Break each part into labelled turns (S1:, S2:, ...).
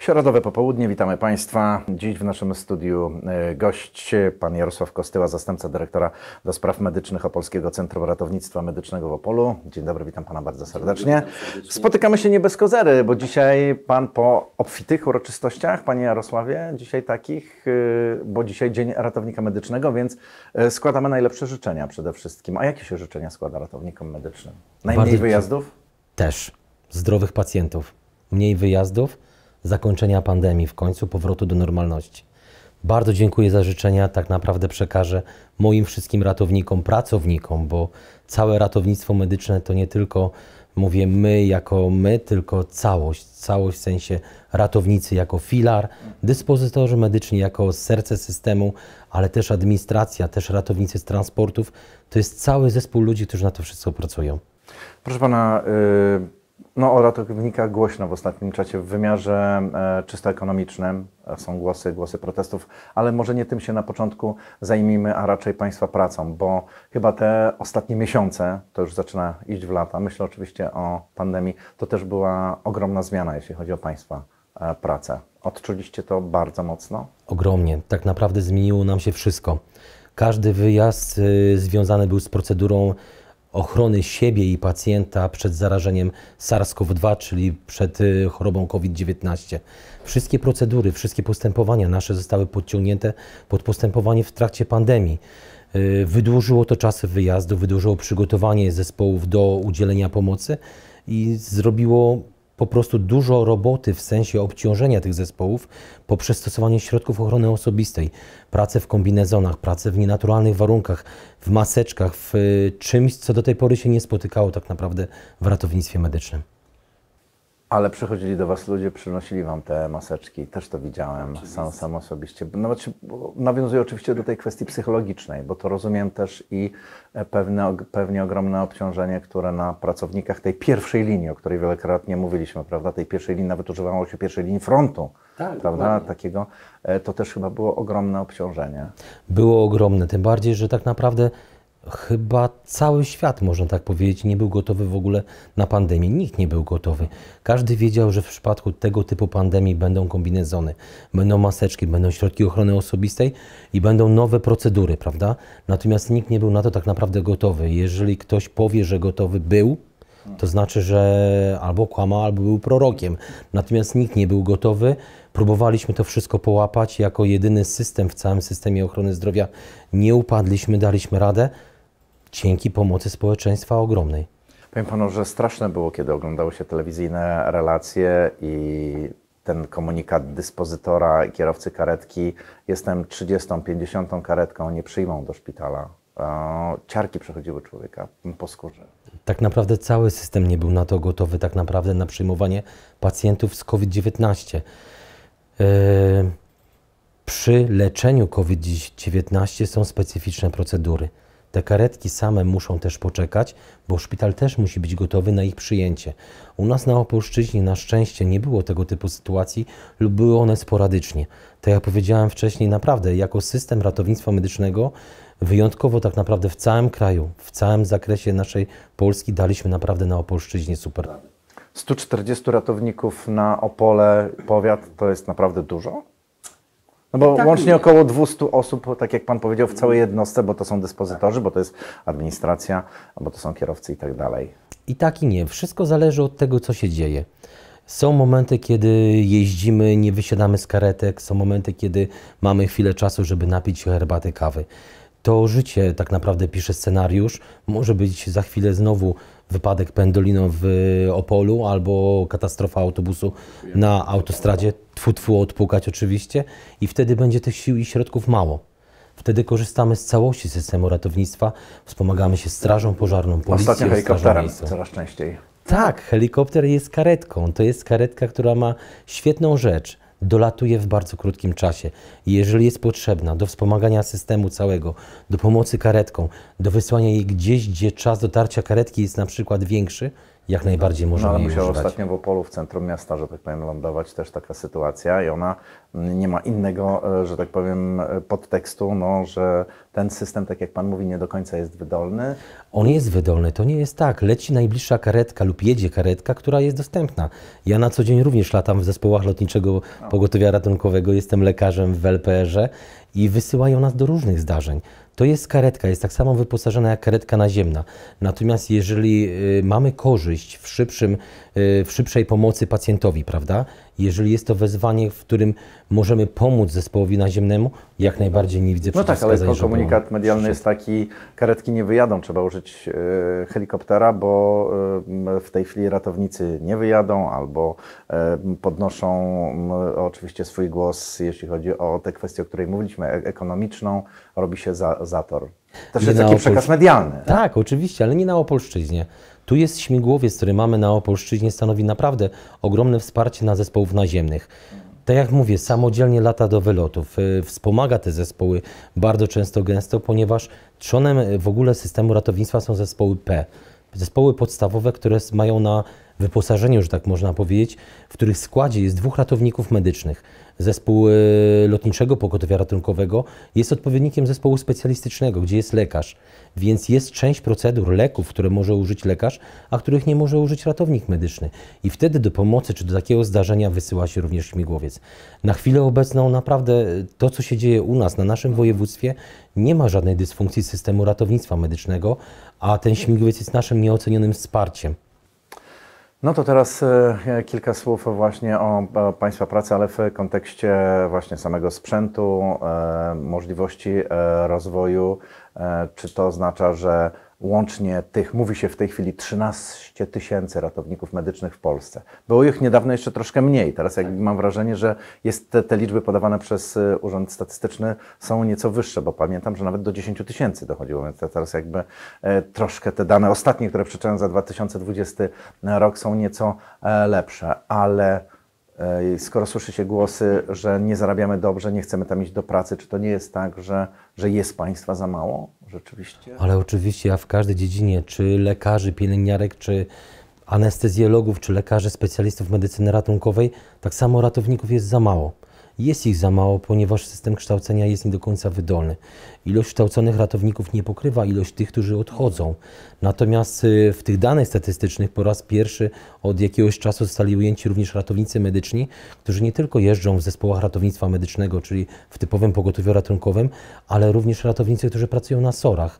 S1: Środowe popołudnie, witamy Państwa. Dziś w naszym studiu e, gość, pan Jarosław Kostyła, zastępca dyrektora do spraw medycznych Opolskiego Centrum Ratownictwa Medycznego w Opolu. Dzień dobry, witam Pana bardzo serdecznie. Spotykamy się nie bez kozery, bo dzisiaj Pan po obfitych uroczystościach, Panie Jarosławie, dzisiaj takich, e, bo dzisiaj Dzień Ratownika Medycznego, więc e, składamy najlepsze życzenia przede wszystkim. A jakie się życzenia składa ratownikom medycznym? Najmniej wyjazdów?
S2: Też. Zdrowych pacjentów. Mniej wyjazdów zakończenia pandemii, w końcu powrotu do normalności. Bardzo dziękuję za życzenia. Tak naprawdę przekażę moim wszystkim ratownikom, pracownikom, bo całe ratownictwo medyczne to nie tylko mówię my jako my, tylko całość. Całość w sensie ratownicy jako filar, dyspozytorzy medyczni jako serce systemu, ale też administracja, też ratownicy z transportów. To jest cały zespół ludzi, którzy na to wszystko pracują.
S1: Proszę pana. Y, no o ratownikach głośno w ostatnim czasie w wymiarze e, czysto ekonomicznym e, są głosy, głosy protestów, ale może nie tym się na początku zajmijmy, a raczej Państwa pracą, bo chyba te ostatnie miesiące, to już zaczyna iść w lata, myślę oczywiście o pandemii, to też była ogromna zmiana, jeśli chodzi o Państwa e, pracę. Odczuliście to bardzo mocno?
S2: Ogromnie. Tak naprawdę zmieniło nam się wszystko. Każdy wyjazd y, związany był z procedurą ochrony siebie i pacjenta przed zarażeniem SARS-CoV-2, czyli przed y, chorobą COVID-19. Wszystkie procedury, wszystkie postępowania nasze zostały podciągnięte pod postępowanie w trakcie pandemii. Y, wydłużyło to czasy wyjazdu, wydłużyło przygotowanie zespołów do udzielenia pomocy i zrobiło po prostu dużo roboty w sensie obciążenia tych zespołów poprzez stosowanie środków ochrony osobistej, pracę w kombinezonach, pracę w nienaturalnych warunkach, w maseczkach, w y, czymś, co do tej pory się nie spotykało tak naprawdę w ratownictwie medycznym.
S1: Ale przychodzili do Was ludzie, przynosili Wam te maseczki, też to widziałem sam, sam osobiście. No, nawet znaczy, się, nawiązuję oczywiście do tej kwestii psychologicznej, bo to rozumiem też i e, pewne, pewnie ogromne obciążenie, które na pracownikach tej pierwszej linii, o której wielokrotnie mówiliśmy, prawda, tej pierwszej linii, nawet używało się pierwszej linii frontu, tak, prawda, dokładnie. takiego, e, to też chyba było ogromne obciążenie.
S2: Było ogromne, tym bardziej, że tak naprawdę chyba cały świat, można tak powiedzieć, nie był gotowy w ogóle na pandemię. Nikt nie był gotowy. Każdy wiedział, że w przypadku tego typu pandemii będą kombinezony, będą maseczki, będą środki ochrony osobistej i będą nowe procedury, prawda? Natomiast nikt nie był na to tak naprawdę gotowy. Jeżeli ktoś powie, że gotowy był, to znaczy, że albo kłamał, albo był prorokiem. Natomiast nikt nie był gotowy. Próbowaliśmy to wszystko połapać. Jako jedyny system w całym systemie ochrony zdrowia nie upadliśmy, daliśmy radę dzięki pomocy społeczeństwa ogromnej.
S1: Powiem panu, że straszne było, kiedy oglądały się telewizyjne relacje i ten komunikat dyspozytora i kierowcy karetki: Jestem 30, 50 karetką, nie przyjmą do szpitala. E, ciarki przechodziły człowieka po skórze.
S2: Tak naprawdę cały system nie był na to gotowy, tak naprawdę na przyjmowanie pacjentów z COVID-19. E, przy leczeniu COVID-19 są specyficzne procedury. Te karetki same muszą też poczekać, bo szpital też musi być gotowy na ich przyjęcie. U nas na Opolszczyźnie na szczęście nie było tego typu sytuacji lub były one sporadycznie. To ja powiedziałem wcześniej, naprawdę, jako system ratownictwa medycznego wyjątkowo tak naprawdę w całym kraju, w całym zakresie naszej Polski daliśmy naprawdę na
S1: Opolszczyźnie super. 140 ratowników na Opole powiat to jest naprawdę dużo? No bo tak łącznie nie. około 200 osób, tak jak Pan powiedział, w całej jednostce, bo to są dyspozytorzy, bo to jest administracja, bo to są kierowcy i tak dalej.
S2: I tak i nie. Wszystko zależy od tego, co się dzieje. Są momenty, kiedy jeździmy, nie wysiadamy z karetek, są momenty, kiedy mamy chwilę czasu, żeby napić herbaty kawy to życie tak naprawdę pisze scenariusz. Może być za chwilę znowu wypadek pendolino w Opolu albo katastrofa autobusu na autostradzie. Tfu, tfu, odpukać oczywiście. I wtedy będzie tych sił i środków mało. Wtedy korzystamy z całości systemu ratownictwa, wspomagamy się strażą pożarną, policją, Ostatnio helikopterem coraz częściej. Tak, helikopter jest karetką. To jest karetka, która ma świetną rzecz – dolatuje w bardzo krótkim czasie. I jeżeli jest potrzebna do wspomagania systemu całego, do pomocy karetką, do wysłania jej gdzieś, gdzie czas dotarcia karetki jest na przykład większy, jak najbardziej
S1: możemy no, ale musiała ostatnio w Opolu, w centrum miasta, że tak powiem, lądować też taka sytuacja i ona nie ma innego, e, że tak powiem, e, podtekstu, no, że ten system, tak jak Pan mówi, nie do końca jest wydolny. On jest wydolny, to nie jest tak. Leci najbliższa karetka
S2: lub jedzie karetka, która jest dostępna. Ja na co dzień również latam w zespołach lotniczego no. pogotowia ratunkowego, jestem lekarzem w LPR-ze i wysyłają nas do różnych zdarzeń. To jest karetka, jest tak samo wyposażona jak karetka naziemna. Natomiast jeżeli y, mamy korzyść w, szybszym, y, w szybszej pomocy pacjentowi, prawda? Jeżeli jest to wezwanie, w którym możemy pomóc zespołowi naziemnemu, jak najbardziej nie widzę No tak, ale komunikat
S1: medialny jest taki, karetki nie wyjadą, trzeba użyć e, helikoptera, bo e, w tej chwili ratownicy nie wyjadą albo e, podnoszą oczywiście swój głos, jeśli chodzi o tę kwestię, o której mówiliśmy, ekonomiczną, robi się za, zator. To jest taki przekaz
S2: medialny. Tak, tak, oczywiście, ale nie na Opolszczyźnie. Tu jest śmigłowiec, który mamy na Opolszczyźnie, stanowi naprawdę ogromne wsparcie dla zespołów naziemnych tak jak mówię, samodzielnie lata do wylotów. Y, wspomaga te zespoły bardzo często, gęsto, ponieważ trzonem y, w ogóle systemu ratownictwa są zespoły P. Zespoły podstawowe, które mają na wyposażeniu, że tak można powiedzieć, w których składzie jest dwóch ratowników medycznych. Zespół e, lotniczego pogotowia ratunkowego jest odpowiednikiem zespołu specjalistycznego, gdzie jest lekarz, więc jest część procedur, leków, które może użyć lekarz, a których nie może użyć ratownik medyczny. I wtedy do pomocy czy do takiego zdarzenia wysyła się również śmigłowiec. Na chwilę obecną naprawdę e, to, co się dzieje u nas, na naszym województwie, nie ma żadnej dysfunkcji systemu ratownictwa medycznego, a ten śmigłowiec jest naszym nieocenionym wsparciem.
S1: No to teraz e, kilka słów właśnie o Państwa pracy, ale w kontekście właśnie samego sprzętu, e, możliwości e, rozwoju. Czy to oznacza, że Łącznie tych, mówi się w tej chwili, 13 tysięcy ratowników medycznych w Polsce. Było ich niedawno jeszcze troszkę mniej. Teraz jak mam wrażenie, że jest te, te liczby podawane przez y, Urząd Statystyczny są nieco wyższe, bo pamiętam, że nawet do 10 tysięcy dochodziło, więc teraz jakby e, troszkę te dane ostatnie, które przeczytałem za 2020 rok są nieco e, lepsze, ale E, skoro słyszy się głosy, że nie zarabiamy dobrze, nie chcemy tam iść do pracy, czy to nie jest tak, że, że jest państwa za mało rzeczywiście? Ale
S2: oczywiście, a w każdej dziedzinie, czy lekarzy, pielęgniarek, czy anestezjologów, czy lekarzy, specjalistów medycyny ratunkowej, tak samo ratowników jest za mało. Jest ich za mało, ponieważ system kształcenia jest nie do końca wydolny. Ilość kształconych ratowników nie pokrywa ilość tych, którzy odchodzą. Natomiast y, w tych danych statystycznych po raz pierwszy od jakiegoś czasu zostali ujęci również ratownicy medyczni, którzy nie tylko jeżdżą w zespołach ratownictwa medycznego, czyli w typowym pogotowiu ratunkowym, ale również ratownicy, którzy pracują na SOR-ach.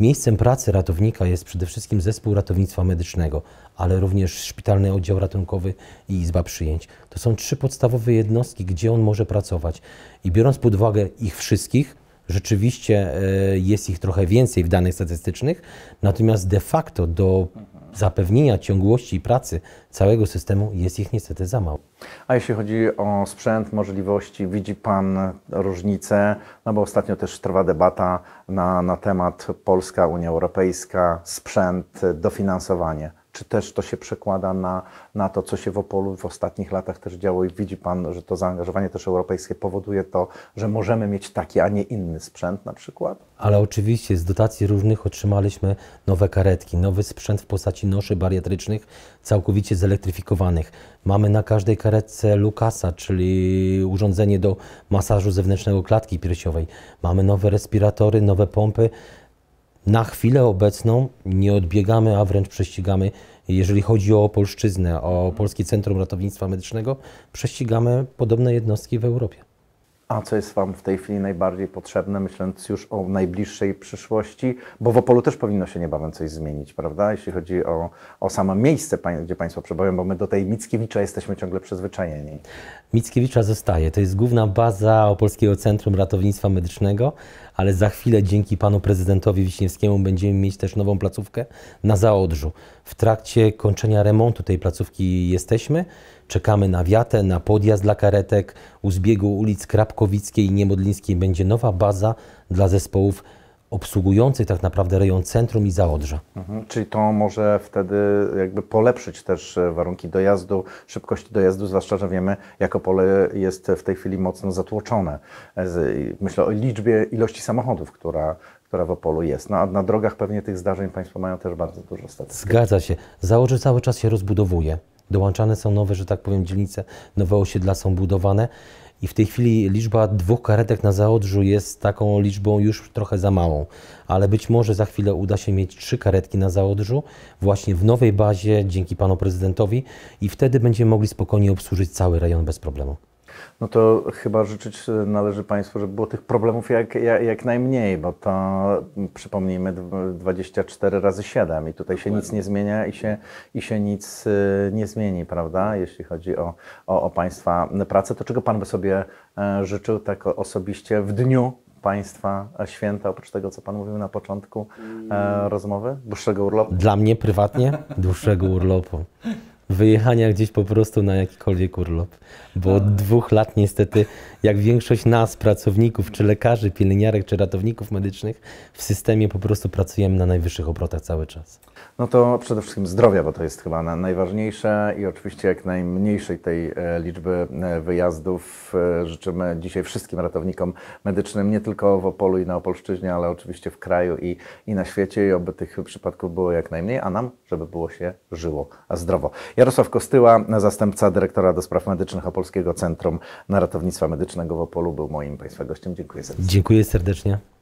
S2: Miejscem pracy ratownika jest przede wszystkim zespół ratownictwa medycznego, ale również szpitalny oddział ratunkowy i izba przyjęć. To są trzy podstawowe jednostki, gdzie on może pracować. I biorąc pod uwagę ich wszystkich, rzeczywiście e, jest ich trochę więcej w danych statystycznych, natomiast de facto do zapewnienia ciągłości pracy całego systemu jest ich niestety za mało.
S1: A jeśli chodzi o sprzęt, możliwości, widzi Pan różnicę? No bo ostatnio też trwa debata na, na temat Polska, Unia Europejska, sprzęt, dofinansowanie czy też to się przekłada na, na to, co się w Opolu w ostatnich latach też działo i widzi Pan, że to zaangażowanie też europejskie powoduje to, że możemy mieć taki, a nie inny sprzęt na przykład?
S2: Ale oczywiście z dotacji różnych otrzymaliśmy nowe karetki, nowy sprzęt w postaci noszy bariatrycznych, całkowicie zelektryfikowanych. Mamy na każdej karetce Lukasa, czyli urządzenie do masażu zewnętrznego klatki piersiowej. Mamy nowe respiratory, nowe pompy, na chwilę obecną nie odbiegamy, a wręcz prześcigamy, jeżeli chodzi o Polszczyznę, o Polskie Centrum Ratownictwa Medycznego, prześcigamy podobne jednostki w Europie.
S1: A co jest Wam w tej chwili najbardziej potrzebne, myśląc już o najbliższej przyszłości? Bo w Opolu też powinno się niebawem coś zmienić, prawda? Jeśli chodzi o, o samo miejsce, gdzie Państwo przebywają, bo my do tej Mickiewicza jesteśmy ciągle przyzwyczajeni. Mickiewicza zostaje.
S2: To jest główna baza Opolskiego Centrum Ratownictwa Medycznego, ale za chwilę dzięki Panu Prezydentowi Wiśniewskiemu będziemy mieć też nową placówkę na Zaodrzu. W trakcie kończenia remontu tej placówki jesteśmy. Czekamy na wiatę, na podjazd dla karetek. U zbiegu ulic Krapkowickiej i Niemodlińskiej będzie nowa baza dla zespołów obsługujących tak naprawdę rejon centrum i zaodrza.
S1: Mhm, czyli to może wtedy jakby polepszyć też e, warunki dojazdu, szybkość dojazdu, zwłaszcza, że wiemy, jako pole jest w tej chwili mocno zatłoczone. E, myślę o liczbie, ilości samochodów, która, która w Opolu jest. No, a na drogach pewnie tych zdarzeń Państwo mają też bardzo dużo statystyk.
S2: Zgadza się. Założe cały czas się rozbudowuje. Dołączane są nowe, że tak powiem, dzielnice, nowe osiedla są budowane i w tej chwili liczba dwóch karetek na Zaodrzu jest taką liczbą już trochę za małą, ale być może za chwilę uda się mieć trzy karetki na Zaodrzu właśnie w nowej bazie dzięki panu prezydentowi i wtedy będziemy mogli spokojnie obsłużyć cały rejon bez problemu
S1: no to chyba życzyć e, należy Państwu, żeby było tych problemów jak, jak, jak najmniej, bo to przypomnijmy 24 razy 7 i tutaj się nic nie zmienia i się, i się nic e, nie zmieni, prawda? Jeśli chodzi o, o, o Państwa pracę, to czego Pan by sobie e, życzył tak osobiście w dniu państwa święta, oprócz tego, co Pan mówił na początku mm. rozmowy? Dłuższego urlopu? Dla
S2: mnie prywatnie dłuższego urlopu wyjechania gdzieś po prostu na jakikolwiek urlop. Bo od tak. dwóch lat niestety, jak większość nas, pracowników, czy lekarzy, pielęgniarek, czy ratowników medycznych, w systemie po prostu pracujemy na najwyższych obrotach cały czas.
S1: No to przede wszystkim zdrowia, bo to jest chyba najważniejsze i oczywiście jak najmniejszej tej e, liczby e, wyjazdów e, życzymy dzisiaj wszystkim ratownikom medycznym, nie tylko w Opolu i na Opolszczyźnie, ale oczywiście w kraju i, i na świecie i oby tych przypadków było jak najmniej, a nam, żeby było się żyło, a zdrowo. Jarosław Kostyła, zastępca dyrektora do spraw medycznych Opolskiego Centrum Ratownictwa Medycznego w Opolu, był moim Państwa gościem. Dziękuję serdecznie. Dziękuję
S2: serdecznie.